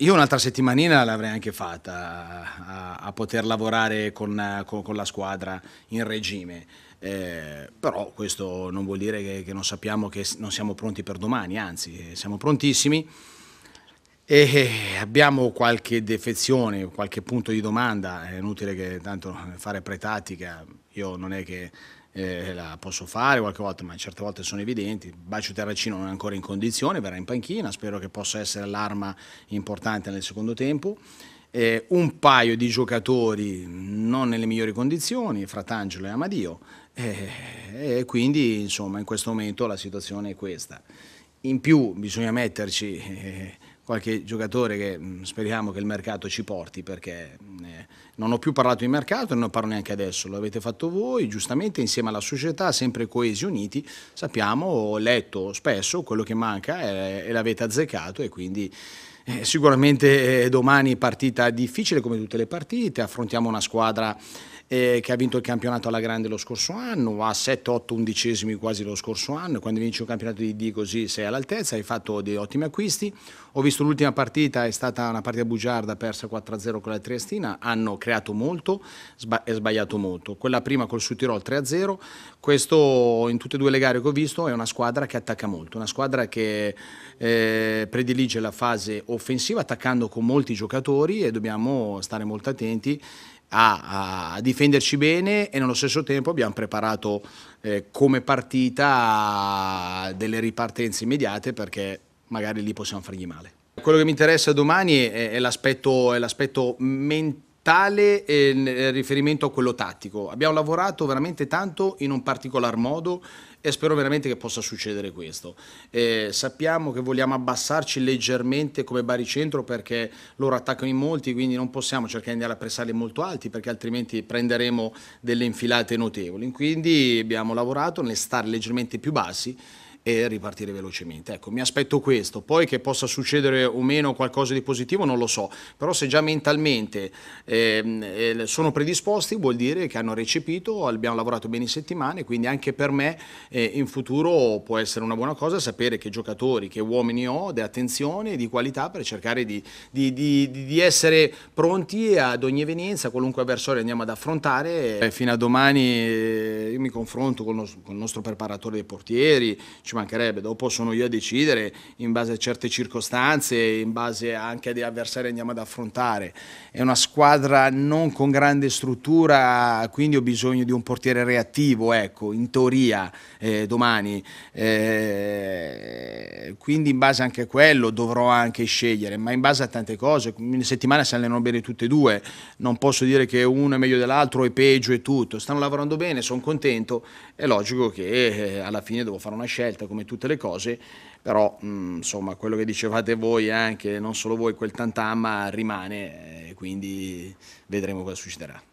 Io un'altra settimanina l'avrei anche fatta a, a poter lavorare con, con, con, la squadra in regime, eh, però questo non vuol dire che, che, non sappiamo che non siamo pronti per domani, anzi siamo prontissimi e eh, abbiamo qualche defezione, qualche punto di domanda, è inutile che tanto fare pretattica, io non è che eh, la posso fare qualche volta, ma certe volte sono evidenti. Bacio Terracino non è ancora in condizione, verrà in panchina, spero che possa essere l'arma importante nel secondo tempo. Eh, un paio di giocatori non nelle migliori condizioni, Fratangelo e Amadio, eh, e eh, quindi insomma in questo momento la situazione è questa. In più bisogna metterci eh, qualche giocatore che mm, speriamo che il mercato ci porti perché eh, non ho più parlato di mercato e non ne parlo neanche adesso, lo avete fatto voi giustamente insieme alla società, sempre coesi uniti, sappiamo, ho letto spesso quello che manca e l'avete azzeccato e quindi eh, sicuramente eh, domani partita difficile come tutte le partite, affrontiamo una squadra eh, che ha vinto il campionato alla grande lo scorso anno, ha 7, 8, undicesimi quasi lo scorso anno, quando vinci un campionato di D così sei all'altezza, hai fatto dei ottimi acquisti, ho visto l'ultima partita, è stata una partita bugiarda persa 4-0 con la Triestina, hanno creato molto sba e sbagliato molto, quella prima col Sutirol 3-0, questo in tutte e due le gare che ho visto è una squadra che attacca molto, una squadra che eh, predilige la fase offensiva offensiva attaccando con molti giocatori e dobbiamo stare molto attenti a, a difenderci bene e nello stesso tempo abbiamo preparato eh, come partita delle ripartenze immediate perché magari lì possiamo fargli male. Quello che mi interessa domani è, è, l'aspetto, è mentale tale eh, eh, riferimento a quello tattico. Abbiamo lavorato veramente tanto in un particolar modo e spero veramente che possa succedere questo. Eh, sappiamo che vogliamo abbassarci leggermente come baricentro perché loro attaccano in molti, quindi non possiamo cercare di andare a pressarli molto alti perché altrimenti prenderemo delle infilate notevoli. Quindi abbiamo lavorato nel stare leggermente più bassi e ripartire velocemente. Ecco, mi aspetto questo, poi che possa succedere o meno qualcosa di positivo non lo so, però se già mentalmente ehm, eh, sono predisposti vuol dire che hanno recepito, abbiamo lavorato bene in settimane, quindi anche per me eh, in futuro può essere una buona cosa sapere che giocatori, che uomini ho, di attenzione, di qualità per cercare di, di, di, di essere pronti ad ogni evenienza, qualunque avversario andiamo ad affrontare. Eh, fino a domani eh, io mi confronto con il nostro preparatore dei portieri, ci mancherebbe, dopo sono io a decidere in base a certe circostanze, in base anche agli avversari che andiamo ad affrontare. È una squadra non con grande struttura, quindi ho bisogno di un portiere reattivo, ecco, in teoria eh, domani. Eh, quindi in base anche a quello dovrò anche scegliere, ma in base a tante cose, in settimana si allenano bene tutte e due, non posso dire che uno è meglio dell'altro, è peggio e tutto, stanno lavorando bene, sono contento, è logico che eh, alla fine devo fare una scelta come tutte le cose, però mm, insomma quello che dicevate voi anche, non solo voi, quel tantamma rimane, eh, quindi vedremo cosa succederà.